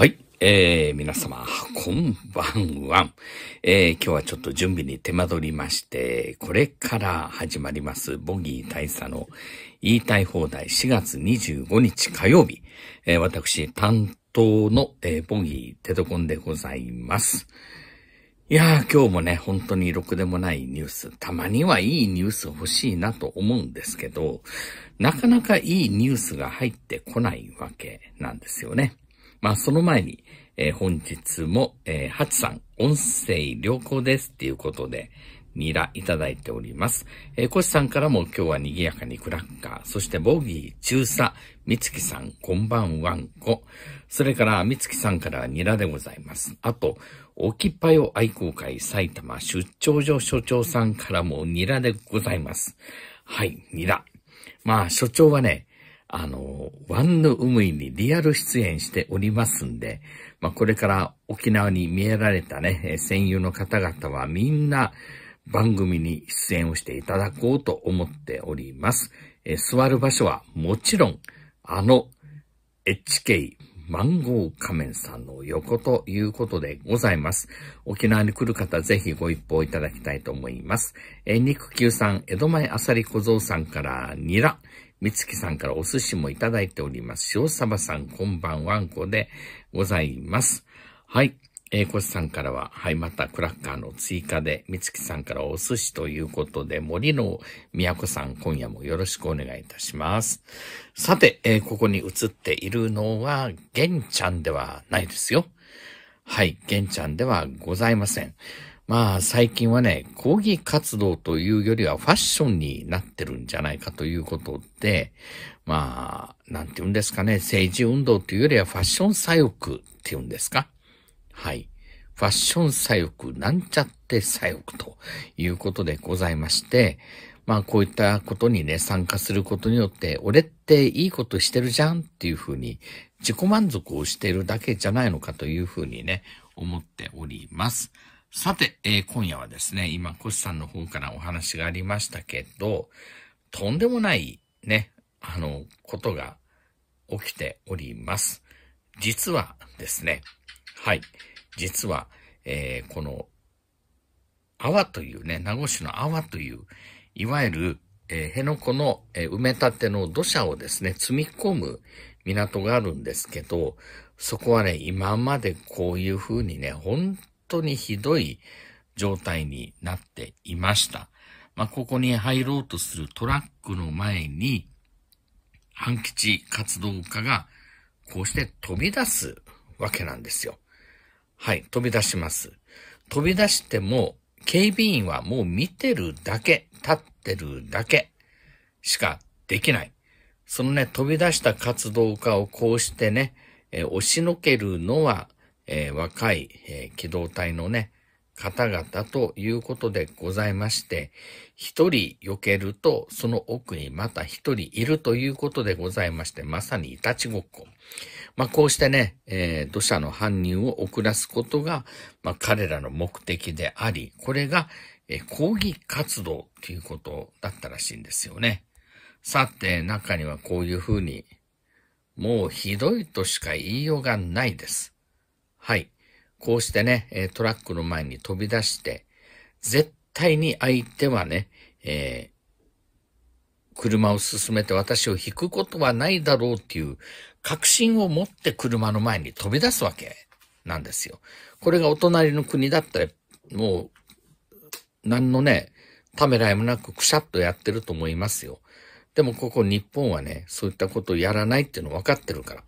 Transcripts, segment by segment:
はい。えー、皆様、こんばんは、えー、今日はちょっと準備に手間取りまして、これから始まります、ボギー大佐の言いたい放題4月25日火曜日、えー、私担当の、えー、ボギーテトコンでございます。いやー、今日もね、本当にろくでもないニュース、たまにはいいニュース欲しいなと思うんですけど、なかなかいいニュースが入ってこないわけなんですよね。まあ、その前に、えー、本日も、えー、ハチさん、音声良好ですっていうことで、ニラいただいております。えー、コシさんからも今日は賑やかにクラッカー、そしてボギー、中佐、みつきさん、こんばんわんこ。それから、みつきさんからニラでございます。あと、おきっぱよ愛好会埼玉出張所所長さんからもニラでございます。はい、ニラ。まあ、所長はね、あの、ワンヌウムイにリアル出演しておりますんで、まあ、これから沖縄に見えられたね、戦友の方々はみんな番組に出演をしていただこうと思っております。え座る場所はもちろん、あの HK マンゴー仮面さんの横ということでございます。沖縄に来る方ぜひご一報いただきたいと思います。え肉球さん、江戸前あさり小僧さんからニラ、みつきさんからお寿司もいただいております。塩サバさん、こんばんわんこでございます。はい。えー、こしさんからは、はい、またクラッカーの追加で、みつきさんからお寿司ということで、森の宮子さん、今夜もよろしくお願いいたします。さて、えー、ここに映っているのは、げんちゃんではないですよ。はい、げんちゃんではございません。まあ最近はね、抗議活動というよりはファッションになってるんじゃないかということで、まあ、なんて言うんですかね、政治運動というよりはファッション左翼っていうんですか。はい。ファッション左翼、なんちゃって左翼ということでございまして、まあこういったことにね、参加することによって、俺っていいことしてるじゃんっていうふうに、自己満足をしているだけじゃないのかというふうにね、思っております。さて、えー、今夜はですね、今、コシさんの方からお話がありましたけど、とんでもない、ね、あの、ことが起きております。実はですね、はい、実は、えー、この、阿波というね、名護市の阿波という、いわゆる、えー、辺野古の、えー、埋め立ての土砂をですね、積み込む港があるんですけど、そこはね、今までこういう風にね、本当にひどい状態になっていました。まあ、ここに入ろうとするトラックの前に、半吉活動家がこうして飛び出すわけなんですよ。はい、飛び出します。飛び出しても、警備員はもう見てるだけ、立ってるだけしかできない。そのね、飛び出した活動家をこうしてね、え押しのけるのは、えー、若い、えー、機動隊のね、方々ということでございまして、一人避けると、その奥にまた一人いるということでございまして、まさにいたちごっこ。まあ、こうしてね、えー、土砂の搬入を遅らすことが、まあ、彼らの目的であり、これが、えー、抗議活動ということだったらしいんですよね。さて、中にはこういうふうに、もうひどいとしか言いようがないです。はい。こうしてね、トラックの前に飛び出して、絶対に相手はね、えー、車を進めて私を引くことはないだろうっていう確信を持って車の前に飛び出すわけなんですよ。これがお隣の国だったら、もう、何のね、ためらいもなくくしゃっとやってると思いますよ。でもここ日本はね、そういったことをやらないっていうの分かってるから。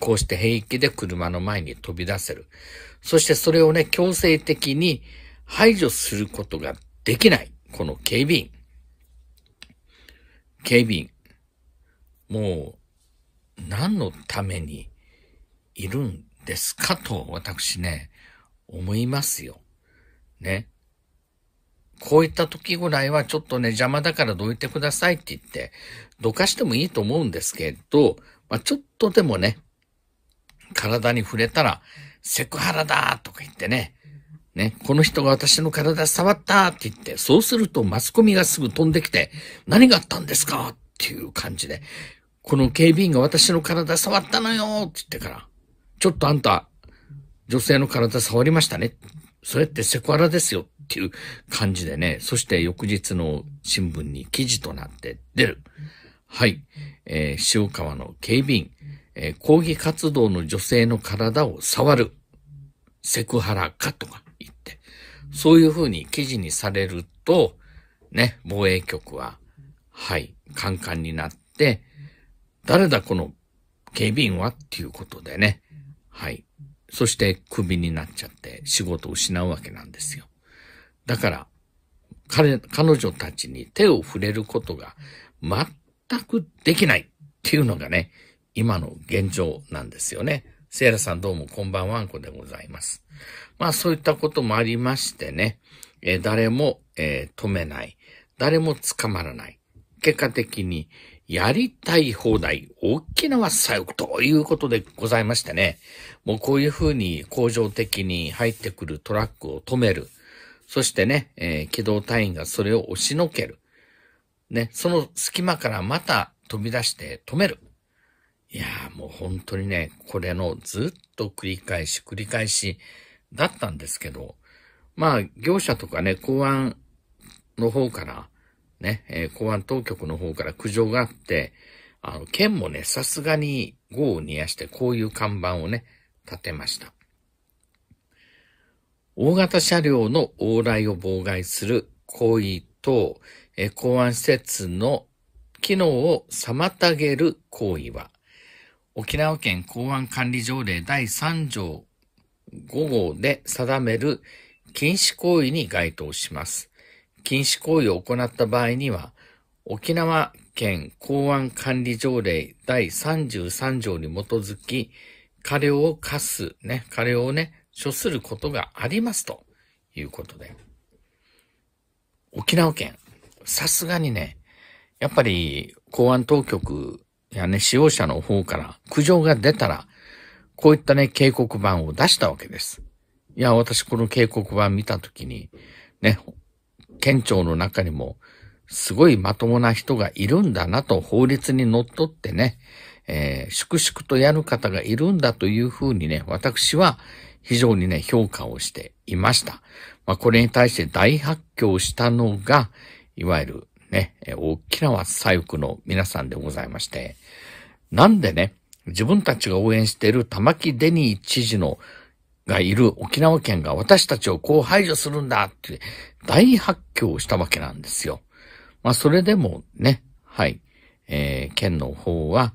こうして平気で車の前に飛び出せる。そしてそれをね、強制的に排除することができない。この警備員。警備員。もう、何のためにいるんですかと、私ね、思いますよ。ね。こういった時ぐらいはちょっとね、邪魔だからどいてくださいって言って、どかしてもいいと思うんですけど、まあ、ちょっとでもね、体に触れたら、セクハラだとか言ってね、ね、この人が私の体触ったって言って、そうするとマスコミがすぐ飛んできて、何があったんですかっていう感じで、この警備員が私の体触ったのよって言ってから、ちょっとあんた、女性の体触りましたね。それってセクハラですよっていう感じでね、そして翌日の新聞に記事となって出る。はい。えー、塩川の警備員、えー、抗議活動の女性の体を触る、セクハラかとか言って、そういうふうに記事にされると、ね、防衛局は、はい、カンカンになって、誰だこの警備員はっていうことでね、はい。そしてクビになっちゃって仕事を失うわけなんですよ。だから、彼、彼女たちに手を触れることが全くできないっていうのがね、今の現状なんですよね。セイラさんどうもこんばんはんこでございます。まあそういったこともありましてね、えー、誰も、えー、止めない。誰も捕まらない。結果的に、やりたい放題、大きな和裁ということでございましてね。もうこういうふうに工場的に入ってくるトラックを止める。そしてね、えー、機動隊員がそれを押しのける。ね、その隙間からまた飛び出して止める。いやーもう本当にね、これのずっと繰り返し繰り返しだったんですけど、まあ、業者とかね、公安の方から、ね、えー、公安当局の方から苦情があって、あの、県もね、さすがに豪を煮やして、こういう看板をね、立てました。大型車両の往来を妨害する行為と、えー、公安施設の機能を妨げる行為は、沖縄県公安管理条例第3条5号で定める禁止行為に該当します。禁止行為を行った場合には、沖縄県公安管理条例第33条に基づき、過料を課す、ね、過料をね、処することがありますということで。沖縄県、さすがにね、やっぱり公安当局やね、使用者の方から苦情が出たら、こういったね、警告板を出したわけです。いや、私この警告板見たときに、ね、県庁の中にも、すごいまともな人がいるんだなと法律に則っってね、えー、粛々とやる方がいるんだというふうにね、私は非常にね、評価をしていました。まあ、これに対して大発狂したのが、いわゆるね、大きな左の皆さんでございまして、なんでね、自分たちが応援している玉城デニー知事のがいる沖縄県が私たちをこう排除するんだって大発狂したわけなんですよ。まあそれでもね、はい、えー、県の方は、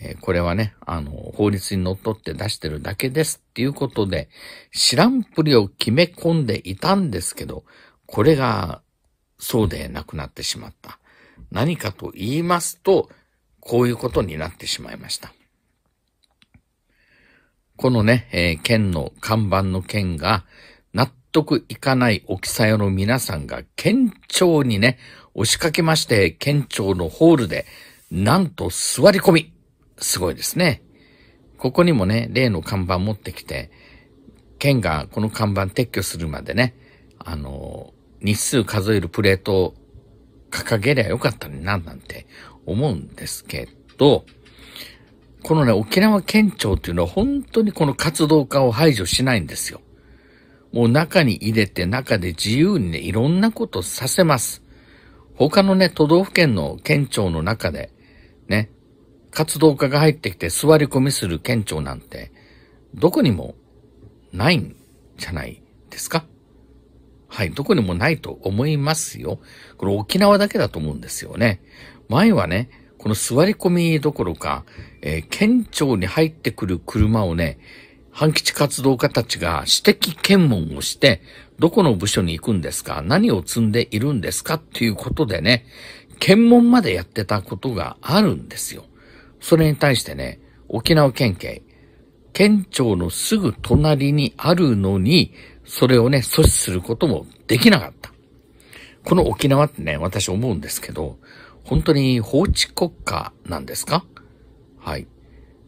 えー、これはね、あの、法律にのっとって出してるだけですっていうことで、知らんぷりを決め込んでいたんですけど、これがそうでなくなってしまった。何かと言いますと、こういうことになってしまいました。このね、えー、県の看板の件が、納得いかない沖さよの皆さんが県庁にね、押しかけまして、県庁のホールで、なんと座り込み。すごいですね。ここにもね、例の看板持ってきて、県がこの看板撤去するまでね、あのー日数数えるプレートを掲げりゃよかったのにな、なんて思うんですけど、このね、沖縄県庁っていうのは本当にこの活動家を排除しないんですよ。もう中に入れて中で自由にね、いろんなことさせます。他のね、都道府県の県庁の中で、ね、活動家が入ってきて座り込みする県庁なんて、どこにもないんじゃないですかはい、どこにもないと思いますよ。これ沖縄だけだと思うんですよね。前はね、この座り込みどころか、えー、県庁に入ってくる車をね、半吉活動家たちが私的検問をして、どこの部署に行くんですか何を積んでいるんですかっていうことでね、検問までやってたことがあるんですよ。それに対してね、沖縄県警、県庁のすぐ隣にあるのに、それをね、阻止することもできなかった。この沖縄ってね、私思うんですけど、本当に法治国家なんですかはい。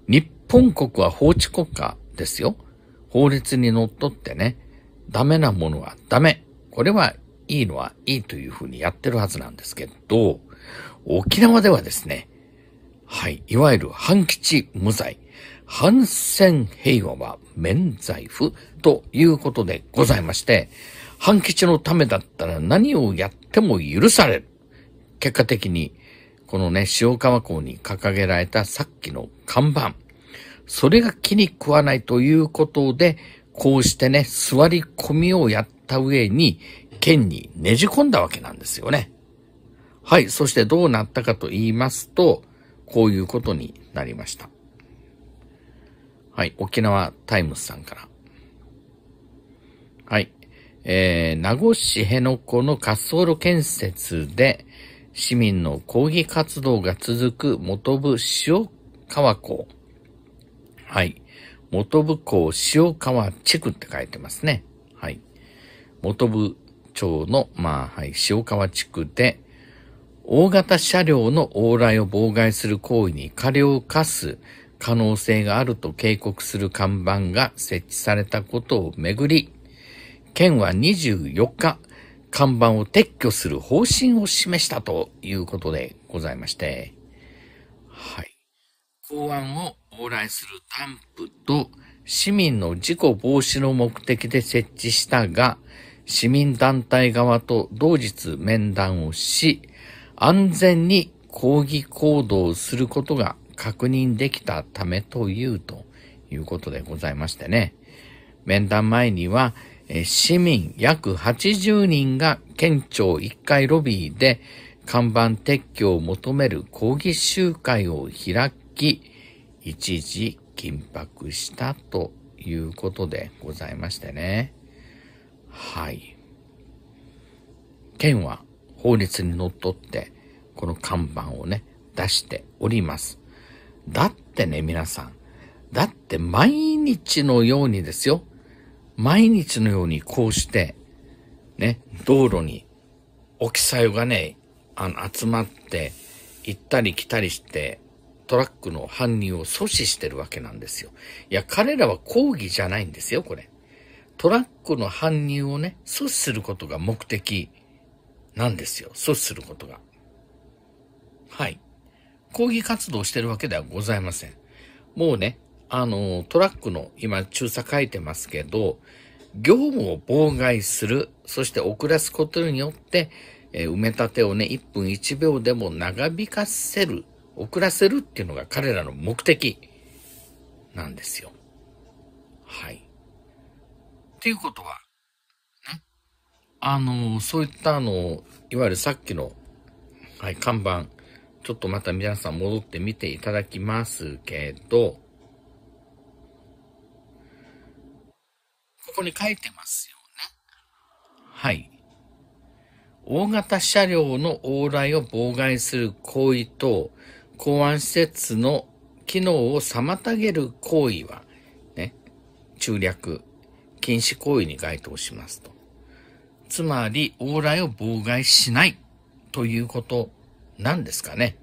日本国は法治国家ですよ。法律にのっとってね、ダメなものはダメ。これはいいのはいいというふうにやってるはずなんですけど、沖縄ではですね、はい、いわゆる基吉無罪。反戦平和は免罪符ということでございまして、反吉のためだったら何をやっても許される。結果的に、このね、塩川港に掲げられたさっきの看板。それが気に食わないということで、こうしてね、座り込みをやった上に、剣にねじ込んだわけなんですよね。はい。そしてどうなったかと言いますと、こういうことになりました。はい、沖縄タイムスさんから。はい、えー、名護市辺野古の滑走路建設で、市民の抗議活動が続く元部塩川港。はい。元部港塩川地区って書いてますね。はい。元部町の、まあ、はい、塩川地区で、大型車両の往来を妨害する行為に過料を課す可能性があると警告する看板が設置されたことをめぐり、県は24日、看板を撤去する方針を示したということでございまして、はい。公安を往来するダンプと市民の事故防止の目的で設置したが、市民団体側と同日面談をし、安全に抗議行動をすることが確認できたためというということでございましてね。面談前には、市民約80人が県庁1階ロビーで看板撤去を求める抗議集会を開き、一時緊迫したということでございましてね。はい。県は法律にのっとって、この看板をね、出しております。だってね、皆さん。だって毎日のようにですよ。毎日のようにこうして、ね、道路に、置き去りがね、あの、集まって、行ったり来たりして、トラックの搬入を阻止してるわけなんですよ。いや、彼らは抗議じゃないんですよ、これ。トラックの搬入をね、阻止することが目的なんですよ。阻止することが。はい。抗議活動してるわけではございません。もうね、あの、トラックの今中佐書いてますけど、業務を妨害する、そして遅らすことによって、えー、埋め立てをね、1分1秒でも長引かせる、遅らせるっていうのが彼らの目的なんですよ。はい。っていうことは、あの、そういったあの、いわゆるさっきの、はい、看板、ちょっとまた皆さん戻ってみていただきますけど、ここに書いてますよね。はい。大型車両の往来を妨害する行為と、公安施設の機能を妨げる行為は、ね、中略、禁止行為に該当しますと。つまり、往来を妨害しないということ何ですかね。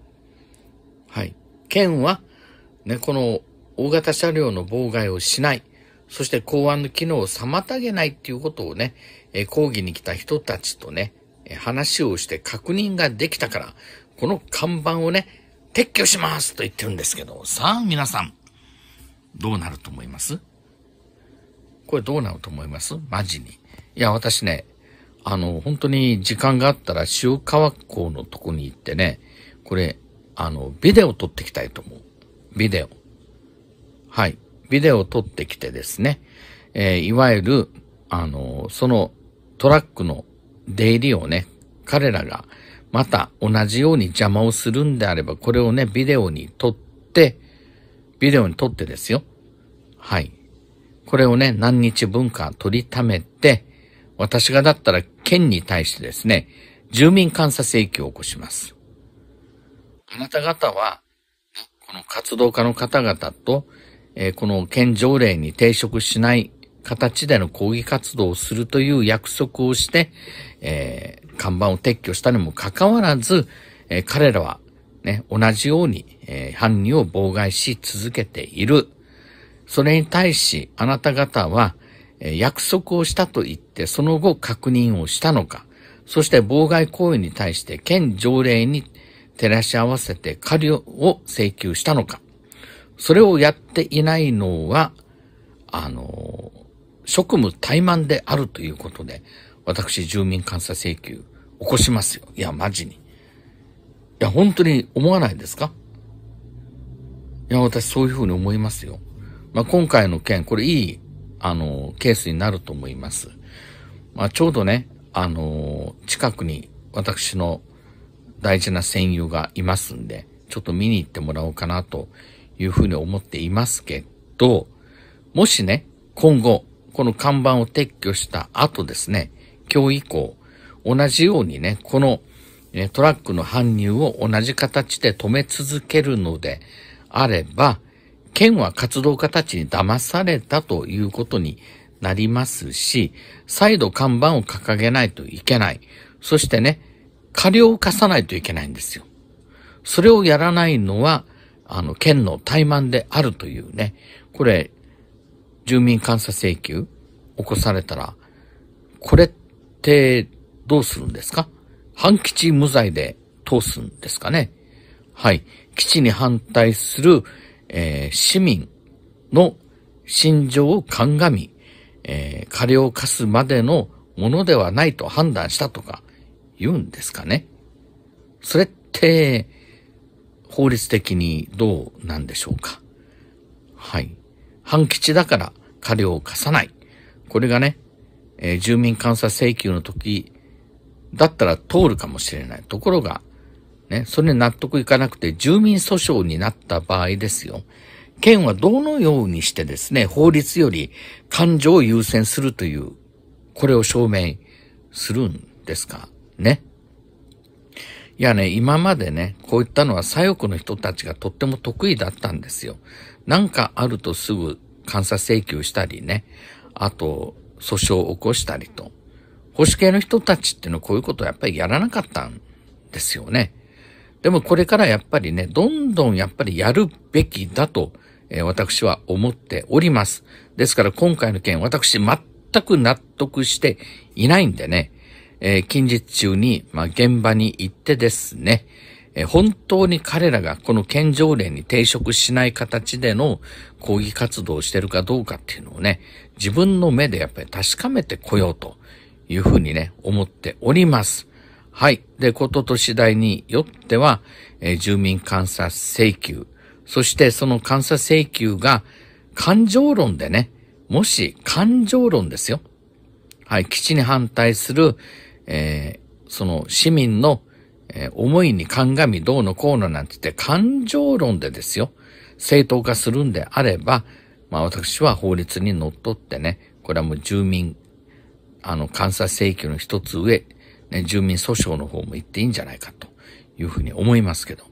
はい。県は、ね、この大型車両の妨害をしない、そして公安の機能を妨げないっていうことをね、え抗議に来た人たちとね、話をして確認ができたから、この看板をね、撤去しますと言ってるんですけど、さあ皆さん、どうなると思いますこれどうなると思いますマジに。いや、私ね、あの、本当に時間があったら塩川港のとこに行ってね、これ、あの、ビデオ撮ってきたいと思う。ビデオ。はい。ビデオを撮ってきてですね、えー、いわゆる、あの、そのトラックの出入りをね、彼らがまた同じように邪魔をするんであれば、これをね、ビデオに撮って、ビデオに撮ってですよ。はい。これをね、何日分か撮りためて、私がだったら県に対してですね、住民監査請求を起こします。あなた方は、この活動家の方々と、えー、この県条例に抵触しない形での抗議活動をするという約束をして、えー、看板を撤去したにもかかわらず、えー、彼らは、ね、同じように、えー、犯人を妨害し続けている。それに対し、あなた方は、約束をしたと言ってその後確認をしたのか、そして妨害行為に対して県条例に照らし合わせて過料を請求したのか、それをやっていないのは、あの、職務怠慢であるということで、私、住民監査請求起こしますよ。いや、マジに。いや、本当に思わないですかいや、私そういうふうに思いますよ。まあ、今回の件、これいいあの、ケースになると思います。まあ、ちょうどね、あの、近くに私の大事な戦友がいますんで、ちょっと見に行ってもらおうかなというふうに思っていますけど、もしね、今後、この看板を撤去した後ですね、今日以降、同じようにね、このトラックの搬入を同じ形で止め続けるのであれば、県は活動家たちに騙されたということになりますし、再度看板を掲げないといけない。そしてね、過料を課さないといけないんですよ。それをやらないのは、あの、県の怠慢であるというね、これ、住民監査請求起こされたら、これってどうするんですか反基地無罪で通すんですかねはい。基地に反対するえー、市民の心情を鑑み、えー、過料貸すまでのものではないと判断したとか言うんですかね。それって、法律的にどうなんでしょうか。はい。半吉だから過料を貸さない。これがね、えー、住民監査請求の時だったら通るかもしれないところが、ね、それ納得いかなくて住民訴訟になった場合ですよ。県はどのようにしてですね、法律より感情を優先するという、これを証明するんですかね。いやね、今までね、こういったのは左翼の人たちがとっても得意だったんですよ。なんかあるとすぐ監査請求したりね、あと訴訟を起こしたりと。保守系の人たちっていうのはこういうことをやっぱりやらなかったんですよね。でもこれからやっぱりね、どんどんやっぱりやるべきだと、えー、私は思っております。ですから今回の件、私全く納得していないんでね、えー、近日中に、まあ、現場に行ってですね、えー、本当に彼らがこの県条例に抵触しない形での抗議活動をしてるかどうかっていうのをね、自分の目でやっぱり確かめてこようというふうにね、思っております。はい。で、ことと次第によっては、えー、住民監査請求、そしてその監査請求が感情論でね、もし感情論ですよ。はい。基地に反対する、えー、その市民の、えー、思いに鑑みどうのこうのなんて言って感情論でですよ。正当化するんであれば、まあ私は法律に則っってね、これはもう住民、あの、監査請求の一つ上、ね、住民訴訟の方も行っていいんじゃないかというふうに思いますけど。い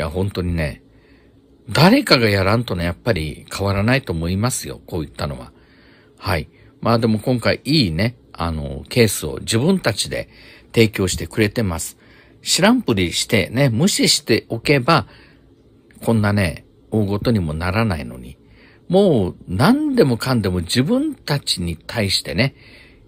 や、本当にね、誰かがやらんとね、やっぱり変わらないと思いますよ、こういったのは。はい。まあでも今回いいね、あの、ケースを自分たちで提供してくれてます。知らんぷりしてね、無視しておけば、こんなね、大ごとにもならないのに、もう何でもかんでも自分たちに対してね、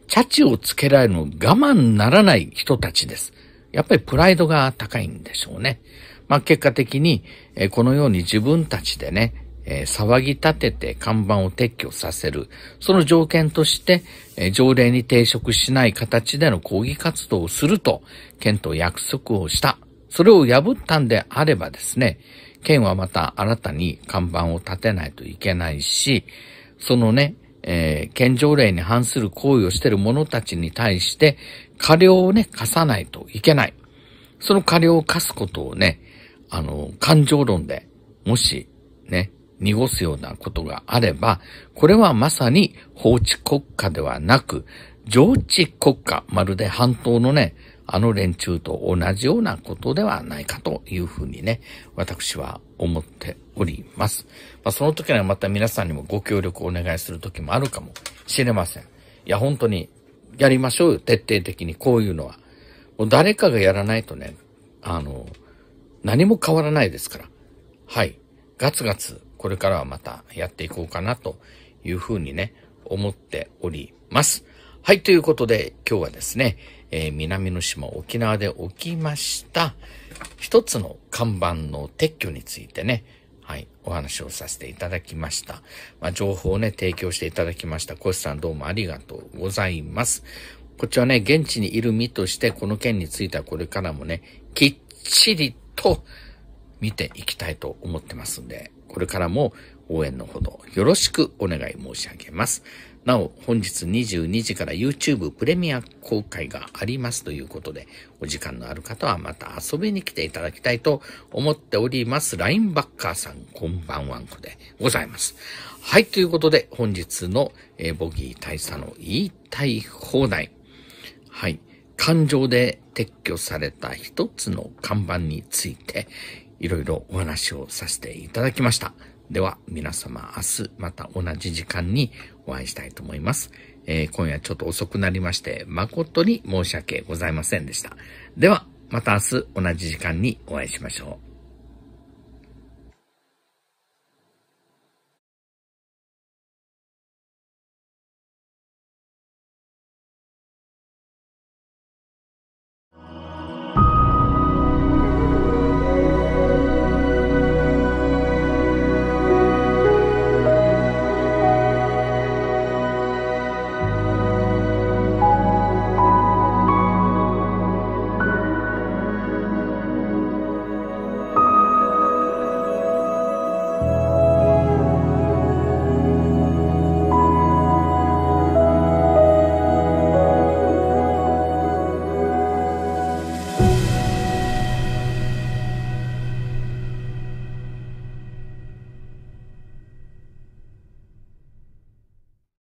チャチをつけられるの我慢ならない人たちです。やっぱりプライドが高いんでしょうね。まあ、結果的に、えこのように自分たちでね、え騒ぎ立てて看板を撤去させる。その条件として、え条例に抵触しない形での抗議活動をすると、県と約束をした。それを破ったんであればですね、県はまた新たに看板を立てないといけないし、そのね、えー、県条例に反する行為をしている者たちに対して、過料をね、課さないといけない。その過料を課すことをね、あの、感情論で、もし、ね、濁すようなことがあれば、これはまさに法治国家ではなく、上智国家、まるで半島のね、あの連中と同じようなことではないかというふうにね、私は思っております。まあ、その時にはまた皆さんにもご協力をお願いする時もあるかもしれません。いや、本当にやりましょうよ。徹底的にこういうのは。もう誰かがやらないとね、あの、何も変わらないですから。はい。ガツガツ、これからはまたやっていこうかなというふうにね、思っております。はい。ということで、今日はですね、えー、南の島沖縄で起きました、一つの看板の撤去についてね、はい、お話をさせていただきました。まあ、情報をね、提供していただきました。コシさんどうもありがとうございます。こっちはね、現地にいる身として、この件についてはこれからもね、きっちりと見ていきたいと思ってますんで、これからも応援のほどよろしくお願い申し上げます。なお、本日22時から YouTube プレミア公開がありますということで、お時間のある方はまた遊びに来ていただきたいと思っております。ラインバッカーさん、こんばんはんこでございます。はい、ということで、本日の、えボギー大佐の言いたい放題。はい、感情で撤去された一つの看板について、いろいろお話をさせていただきました。では、皆様明日また同じ時間にお会いしたいと思います。えー、今夜ちょっと遅くなりまして、誠に申し訳ございませんでした。では、また明日同じ時間にお会いしましょう。